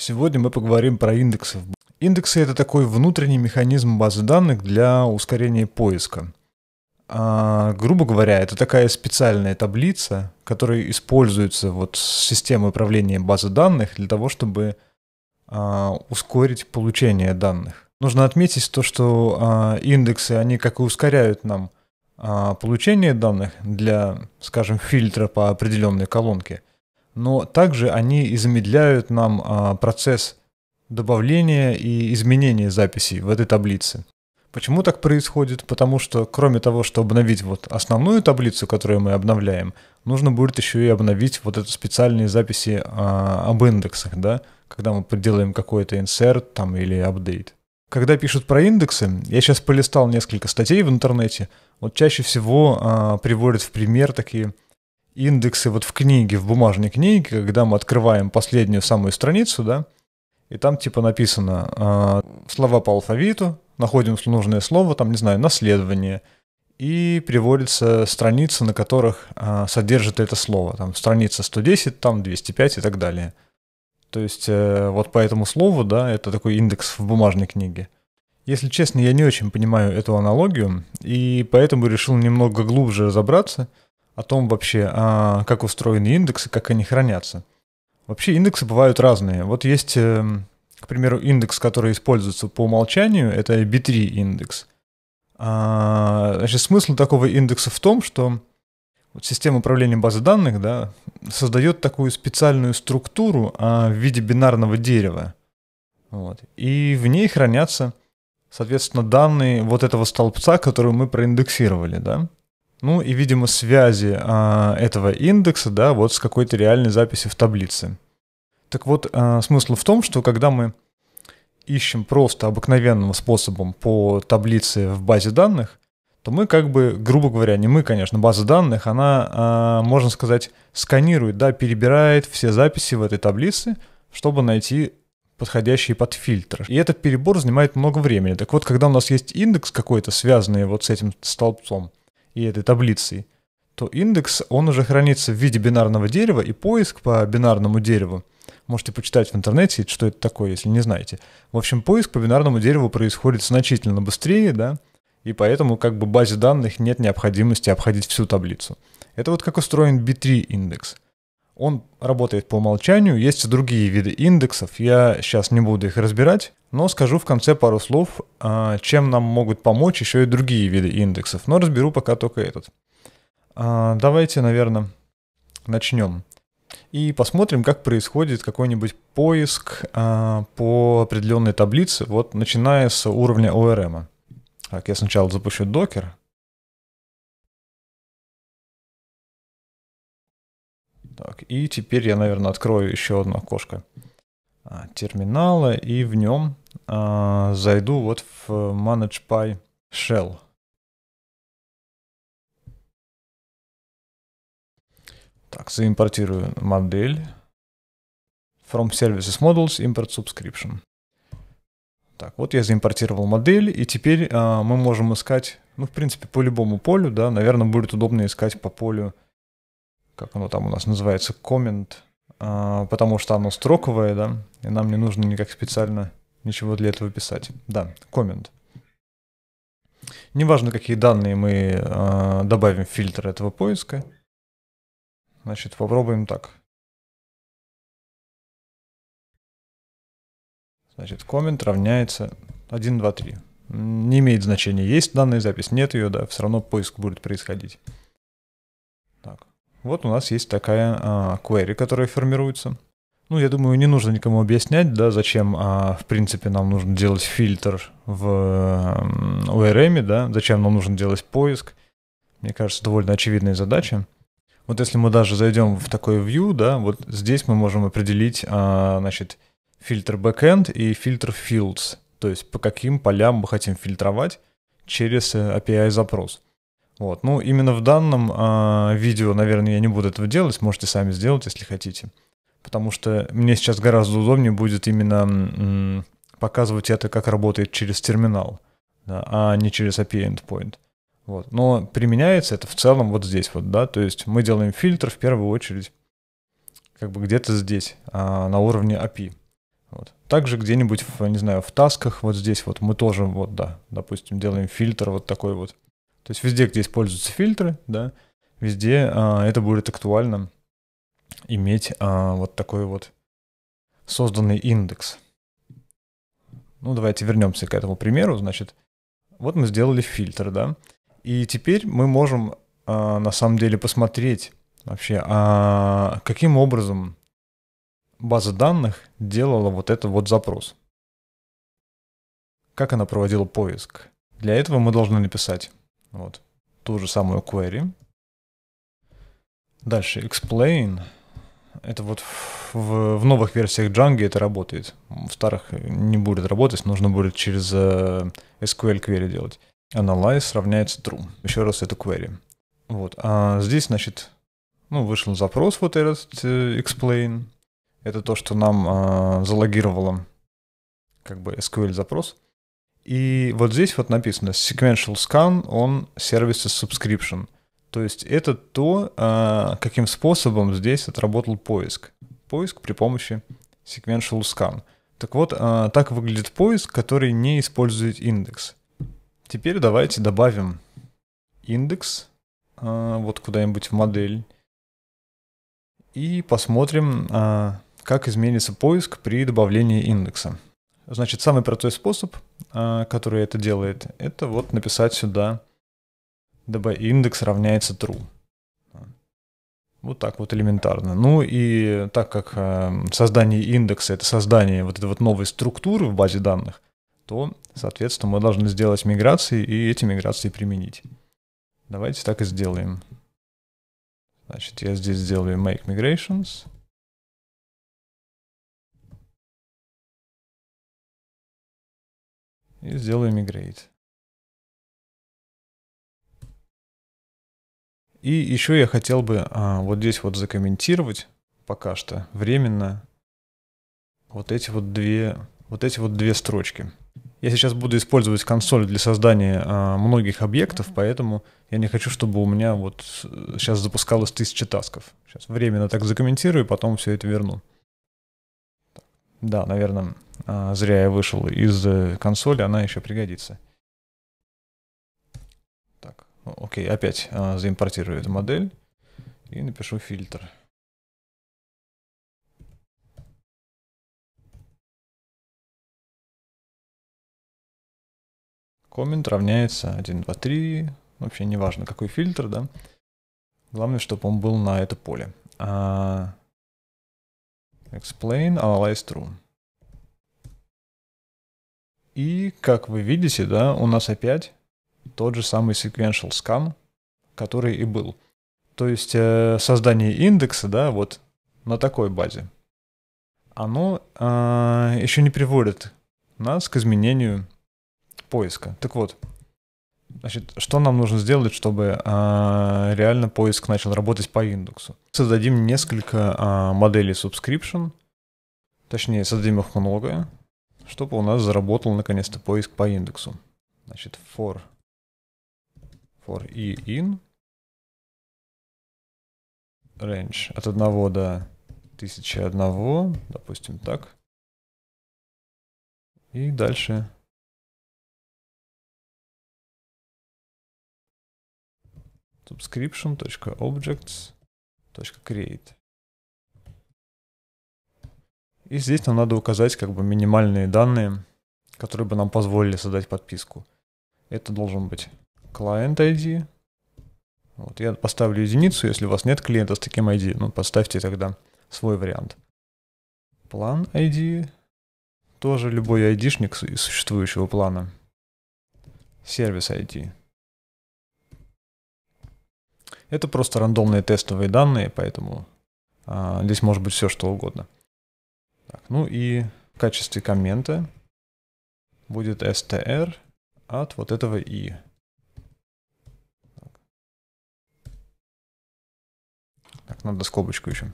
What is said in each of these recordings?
Сегодня мы поговорим про индексы. Индексы — это такой внутренний механизм базы данных для ускорения поиска. А, грубо говоря, это такая специальная таблица, которая используется вот с системой управления базы данных для того, чтобы а, ускорить получение данных. Нужно отметить то, что а, индексы, они как и ускоряют нам а, получение данных для, скажем, фильтра по определенной колонке — но также они и замедляют нам а, процесс добавления и изменения записей в этой таблице. Почему так происходит? Потому что кроме того, что обновить вот основную таблицу, которую мы обновляем, нужно будет еще и обновить вот эти специальные записи а, об индексах, да, когда мы делаем какой-то insert там или апдейт. Когда пишут про индексы, я сейчас полистал несколько статей в интернете, вот чаще всего а, приводят в пример такие индексы вот в книге, в бумажной книге, когда мы открываем последнюю самую страницу, да, и там типа написано э, слова по алфавиту, находим нужное слово, там, не знаю, наследование, и приводится страницы, на которых э, содержит это слово. Там страница 110, там 205 и так далее. То есть э, вот по этому слову, да, это такой индекс в бумажной книге. Если честно, я не очень понимаю эту аналогию, и поэтому решил немного глубже разобраться – о том вообще, а, как устроены индексы, как они хранятся. Вообще индексы бывают разные. Вот есть, эм, к примеру, индекс, который используется по умолчанию, это B3 индекс. А, значит, смысл такого индекса в том, что вот система управления базы данных да, создает такую специальную структуру а, в виде бинарного дерева. Вот. И в ней хранятся, соответственно, данные вот этого столбца, который мы проиндексировали. Да? Ну и, видимо, связи а, этого индекса, да, вот с какой-то реальной записью в таблице. Так вот, а, смысл в том, что когда мы ищем просто обыкновенным способом по таблице в базе данных, то мы как бы, грубо говоря, не мы, конечно, база данных, она, а, можно сказать, сканирует, да, перебирает все записи в этой таблице, чтобы найти подходящие под фильтр. И этот перебор занимает много времени. Так вот, когда у нас есть индекс какой-то, связанный вот с этим столбцом, и этой таблицей, то индекс, он уже хранится в виде бинарного дерева, и поиск по бинарному дереву, можете почитать в интернете, что это такое, если не знаете. В общем, поиск по бинарному дереву происходит значительно быстрее, да, и поэтому как бы базе данных нет необходимости обходить всю таблицу. Это вот как устроен B3 индекс. Он работает по умолчанию, есть и другие виды индексов, я сейчас не буду их разбирать, но скажу в конце пару слов, а, чем нам могут помочь еще и другие виды индексов, но разберу пока только этот. А, давайте, наверное, начнем. И посмотрим, как происходит какой-нибудь поиск а, по определенной таблице, вот начиная с уровня ORM. Так, я сначала запущу докер. Так, и теперь я, наверное, открою еще одно окошко терминала, и в нем а, зайду вот в ManagePy Shell. Так, заимпортирую модель. From Services Models Import Subscription. Так, вот я заимпортировал модель, и теперь э, мы можем искать, ну, в принципе, по любому полю, да, наверное, будет удобно искать по полю, как оно там у нас называется, comment, э, потому что оно строковое, да, и нам не нужно никак специально ничего для этого писать. Да, коммент. Неважно, какие данные мы э, добавим в фильтр этого поиска. Значит, попробуем так. Значит, коммент равняется 1, 2, 3. Не имеет значения, есть данная запись, нет ее, да, все равно поиск будет происходить. Так, вот у нас есть такая э, query, которая формируется. Ну, я думаю, не нужно никому объяснять, да, зачем, а, в принципе, нам нужно делать фильтр в ORM, эм, да, зачем нам нужно делать поиск. Мне кажется, довольно очевидная задача. Вот если мы даже зайдем в такой view, да, вот здесь мы можем определить, а, значит, фильтр backend и фильтр fields, то есть по каким полям мы хотим фильтровать через API-запрос. Э, вот, ну, именно в данном а, видео, наверное, я не буду этого делать, можете сами сделать, если хотите потому что мне сейчас гораздо удобнее будет именно показывать это, как работает через терминал, да, а не через API endpoint. Вот. Но применяется это в целом вот здесь вот, да, то есть мы делаем фильтр в первую очередь как бы где-то здесь, а, на уровне API. Вот. Также где-нибудь, в, не знаю, в тасках вот здесь вот мы тоже вот, да, допустим, делаем фильтр вот такой вот. То есть везде, где используются фильтры, да, везде а, это будет актуально иметь а, вот такой вот созданный индекс. Ну, давайте вернемся к этому примеру. Значит, вот мы сделали фильтр, да, и теперь мы можем а, на самом деле посмотреть вообще, а каким образом база данных делала вот этот вот запрос. Как она проводила поиск? Для этого мы должны написать вот ту же самую query. Дальше explain это вот в, в новых версиях Django это работает. В старых не будет работать, нужно будет через э, SQL query делать. Analyze равняется true. Еще раз это query. Вот. А здесь, значит, ну, вышел запрос вот этот э, explain. Это то, что нам а, залогировало как бы SQL запрос. И вот здесь вот написано sequential scan on services subscription – то есть это то, а, каким способом здесь отработал поиск. Поиск при помощи sequential scan. Так вот, а, так выглядит поиск, который не использует индекс. Теперь давайте добавим индекс а, вот куда-нибудь в модель и посмотрим, как изменится поиск при добавлении индекса. Значит, самый простой способ, который это делает, это вот написать сюда db индекс равняется true. Вот так вот элементарно. Ну и так как э, создание индекса — это создание вот этой вот новой структуры в базе данных, то, соответственно, мы должны сделать миграции и эти миграции применить. Давайте так и сделаем. Значит, я здесь сделаю make migrations. И сделаю migrate. И еще я хотел бы а, вот здесь вот закомментировать пока что временно вот эти вот две, вот эти вот две строчки. Я сейчас буду использовать консоль для создания а, многих объектов, поэтому я не хочу, чтобы у меня вот сейчас запускалось тысяча тасков. Сейчас временно так закомментирую, потом все это верну. Да, наверное, а, зря я вышел из э, консоли, она еще пригодится. Ну, окей, опять э, заимпортирую эту модель и напишу фильтр. Коммент равняется 1, 2, 3. Вообще не важно, какой фильтр, да. Главное, чтобы он был на это поле. А... Explain, analyze true. И, как вы видите, да, у нас опять тот же самый sequential scan, который и был. То есть э, создание индекса, да, вот на такой базе, оно э, еще не приводит нас к изменению поиска. Так вот, значит, что нам нужно сделать, чтобы э, реально поиск начал работать по индексу? Создадим несколько э, моделей subscription, точнее, создадим их много, чтобы у нас заработал наконец-то поиск по индексу. Значит, for for e in range от 1 до 1001, допустим, так. И дальше. subscription.objects.create. И здесь нам надо указать как бы минимальные данные, которые бы нам позволили создать подписку. Это должен быть client ID. Вот, я поставлю единицу, если у вас нет клиента с таким ID, ну, поставьте тогда свой вариант. План ID, тоже любой ID-шник из существующего плана. Сервис ID. Это просто рандомные тестовые данные, поэтому а, здесь может быть все что угодно. Так, ну и в качестве коммента будет str от вот этого и Так, надо скобочку еще.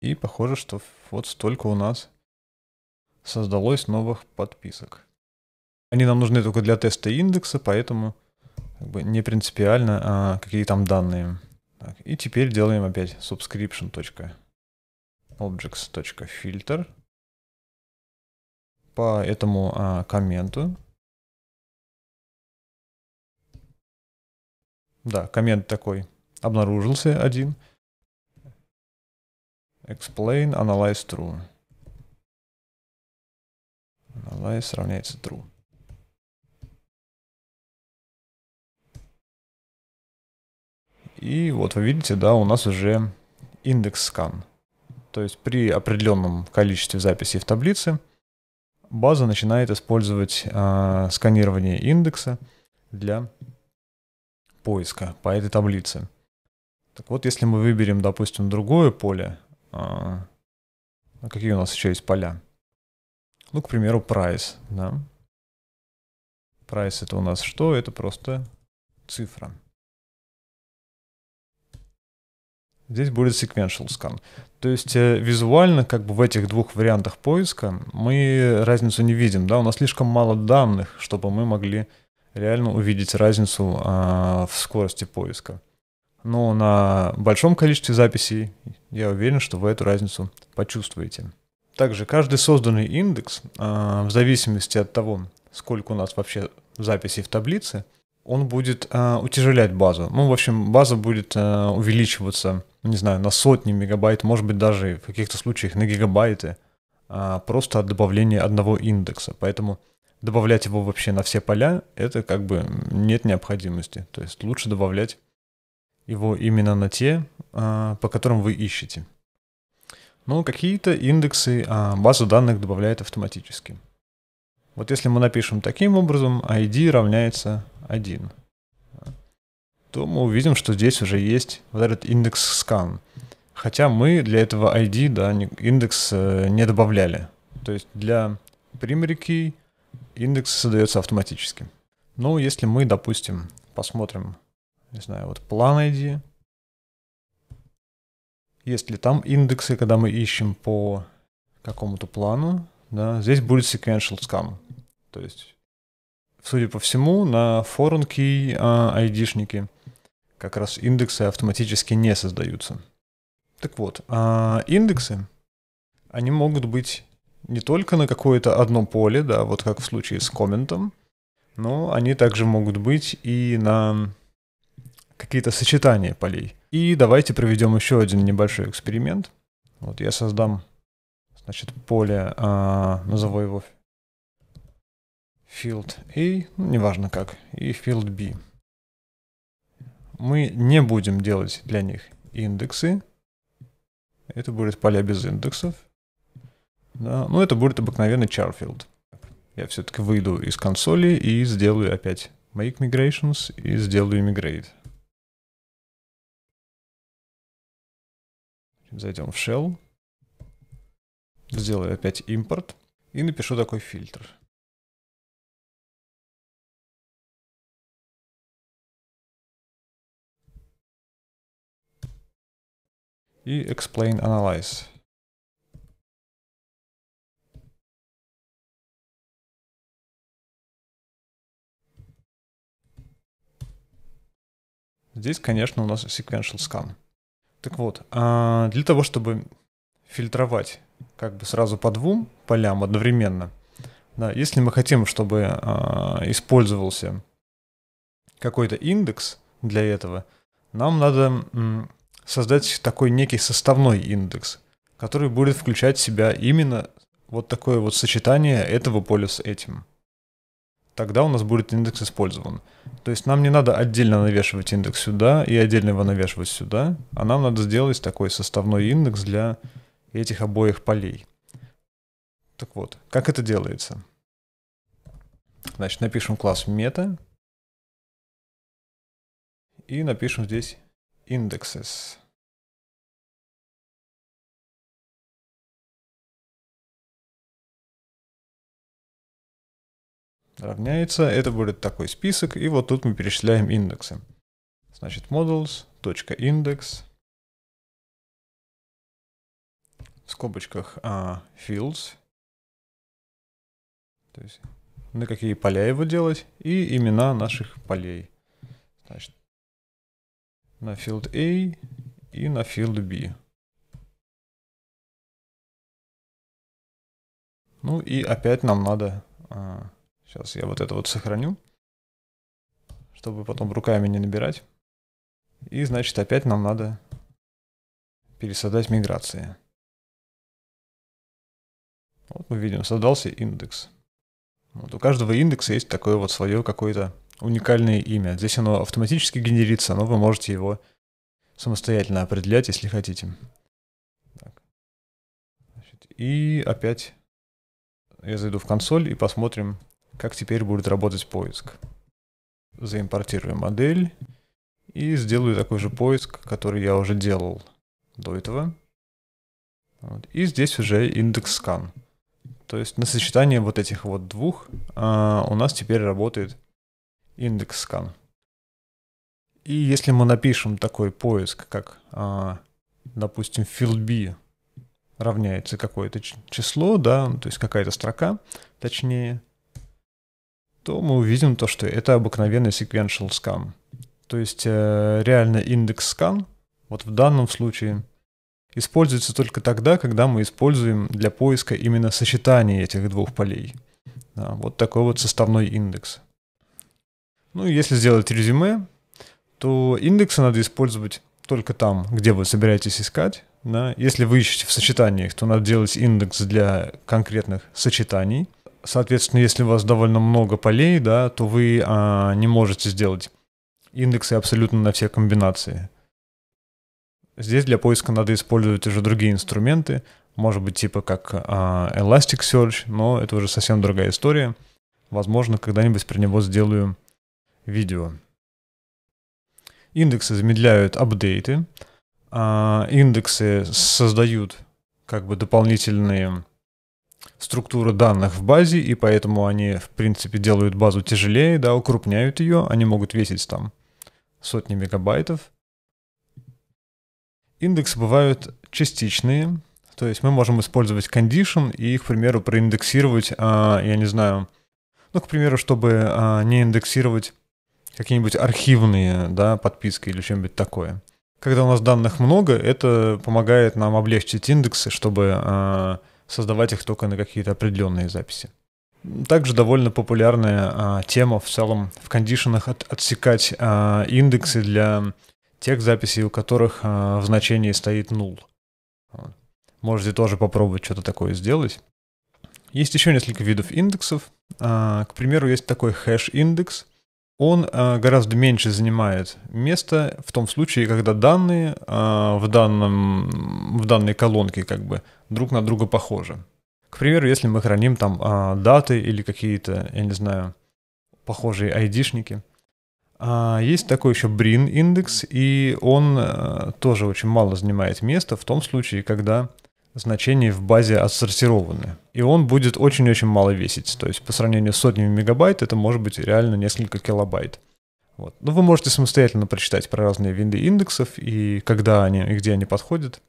И похоже, что вот столько у нас создалось новых подписок. Они нам нужны только для теста индекса, поэтому как бы не принципиально, а какие там данные. Так, и теперь делаем опять subscription.objects.filter по этому а, комменту. Да, коммент такой Обнаружился один. Explain, analyze true. Analyze сравняется true. И вот вы видите, да, у нас уже индекс скан. То есть при определенном количестве записей в таблице база начинает использовать э, сканирование индекса для поиска по этой таблице. Так вот, если мы выберем, допустим, другое поле, а, а какие у нас еще есть поля? Ну, к примеру, price, да. Price это у нас что? Это просто цифра. Здесь будет sequential scan. То есть э, визуально, как бы в этих двух вариантах поиска, мы разницу не видим. Да? У нас слишком мало данных, чтобы мы могли реально увидеть разницу а, в скорости поиска. Но ну, на большом количестве записей я уверен, что вы эту разницу почувствуете. Также каждый созданный индекс, а, в зависимости от того, сколько у нас вообще записей в таблице, он будет а, утяжелять базу. Ну, в общем, база будет а, увеличиваться, не знаю, на сотни мегабайт, может быть, даже в каких-то случаях на гигабайты, просто от добавления одного индекса. Поэтому добавлять его вообще на все поля, это как бы нет необходимости. То есть лучше добавлять его именно на те, а, по которым вы ищете. Но ну, какие-то индексы а, базу данных добавляет автоматически. Вот если мы напишем таким образом, id равняется 1, то мы увидим, что здесь уже есть вот этот индекс scan. Хотя мы для этого ID, да, индекс э, не добавляли. То есть для primary key индекс создается автоматически. Но если мы, допустим, посмотрим не знаю, вот план ID. Есть ли там индексы, когда мы ищем по какому-то плану, да, здесь будет sequential scam. То есть, судя по всему, на foreign key а, ID-шники как раз индексы автоматически не создаются. Так вот, а, индексы, они могут быть не только на какое-то одно поле, да, вот как в случае с комментом, но они также могут быть и на какие-то сочетания полей. И давайте проведем еще один небольшой эксперимент. Вот я создам, значит, поле, а, назову его field A, ну, неважно как, и field B. Мы не будем делать для них индексы. Это будет поля без индексов. Да, ну, это будет обыкновенный char field. Я все-таки выйду из консоли и сделаю опять make migrations и сделаю migrate. Зайдем в shell. Сделаю опять импорт. И напишу такой фильтр. И explain analyze. Здесь, конечно, у нас sequential scan. Так вот, а, для того, чтобы фильтровать как бы сразу по двум полям одновременно, да, если мы хотим, чтобы а, использовался какой-то индекс для этого, нам надо создать такой некий составной индекс, который будет включать в себя именно вот такое вот сочетание этого поля с этим тогда у нас будет индекс использован. То есть нам не надо отдельно навешивать индекс сюда и отдельно его навешивать сюда, а нам надо сделать такой составной индекс для этих обоих полей. Так вот, как это делается? Значит, напишем класс мета и напишем здесь indexes. равняется, это будет такой список, и вот тут мы перечисляем индексы. Значит, models.index в скобочках а, fields, то есть на какие поля его делать, и имена наших полей. Значит, на field A и на field B. Ну и опять нам надо а, Сейчас я вот это вот сохраню, чтобы потом руками не набирать. И значит опять нам надо пересоздать миграции. Вот мы видим, создался индекс. Вот у каждого индекса есть такое вот свое какое-то уникальное имя. Здесь оно автоматически генерится, но вы можете его самостоятельно определять, если хотите. Так. Значит, и опять я зайду в консоль и посмотрим, как теперь будет работать поиск. Заимпортирую модель и сделаю такой же поиск, который я уже делал до этого. Вот. И здесь уже индекс скан. То есть на сочетании вот этих вот двух а, у нас теперь работает индекс скан. И если мы напишем такой поиск, как, а, допустим, field b равняется какое-то число, да, то есть какая-то строка, точнее, то мы увидим то, что это обыкновенный sequential scan. То есть э, реально индекс scan, вот в данном случае, используется только тогда, когда мы используем для поиска именно сочетание этих двух полей. Да, вот такой вот составной индекс. Ну, если сделать резюме, то индексы надо использовать только там, где вы собираетесь искать. Да. Если вы ищете в сочетаниях, то надо делать индекс для конкретных сочетаний. Соответственно, если у вас довольно много полей, да, то вы а, не можете сделать индексы абсолютно на все комбинации. Здесь для поиска надо использовать уже другие инструменты, может быть, типа как а, Elasticsearch, но это уже совсем другая история. Возможно, когда-нибудь про него сделаю видео. Индексы замедляют апдейты, а, индексы создают как бы дополнительные структура данных в базе, и поэтому они, в принципе, делают базу тяжелее, да, укрупняют ее, они могут весить там сотни мегабайтов. Индексы бывают частичные, то есть мы можем использовать condition и к примеру, проиндексировать, а, я не знаю, ну, к примеру, чтобы а, не индексировать какие-нибудь архивные да, подписки или чем нибудь такое. Когда у нас данных много, это помогает нам облегчить индексы, чтобы а, создавать их только на какие-то определенные записи. Также довольно популярная а, тема в целом в кондишенах от, отсекать а, индексы для тех записей, у которых а, в значении стоит null. Можете тоже попробовать что-то такое сделать. Есть еще несколько видов индексов. А, к примеру, есть такой хэш-индекс он э, гораздо меньше занимает места в том случае, когда данные э, в, данном, в данной колонке как бы друг на друга похожи. К примеру, если мы храним там э, даты или какие-то, я не знаю, похожие айдишники. Есть такой еще Брин индекс, и он тоже очень мало занимает места в том случае, когда значения в базе отсортированы. И он будет очень-очень мало весить. То есть по сравнению с сотнями мегабайт это может быть реально несколько килобайт. Вот. Но ну, вы можете самостоятельно прочитать про разные винды индексов и когда они и где они подходят.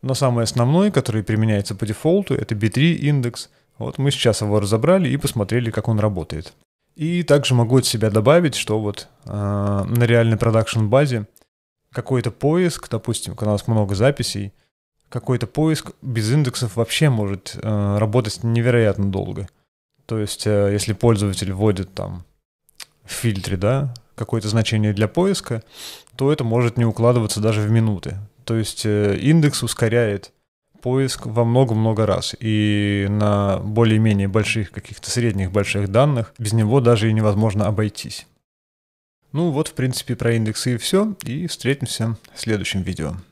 Но самый основной, который применяется по дефолту, это B3 индекс. Вот мы сейчас его разобрали и посмотрели, как он работает. И также могу от себя добавить, что вот э, на реальной продакшн базе какой-то поиск, допустим, когда у нас много записей, какой-то поиск без индексов вообще может э, работать невероятно долго. То есть, э, если пользователь вводит там в фильтре, да, какое-то значение для поиска, то это может не укладываться даже в минуты. То есть э, индекс ускоряет поиск во много-много раз. И на более-менее больших, каких-то средних больших данных без него даже и невозможно обойтись. Ну вот, в принципе, про индексы и все. И встретимся в следующем видео.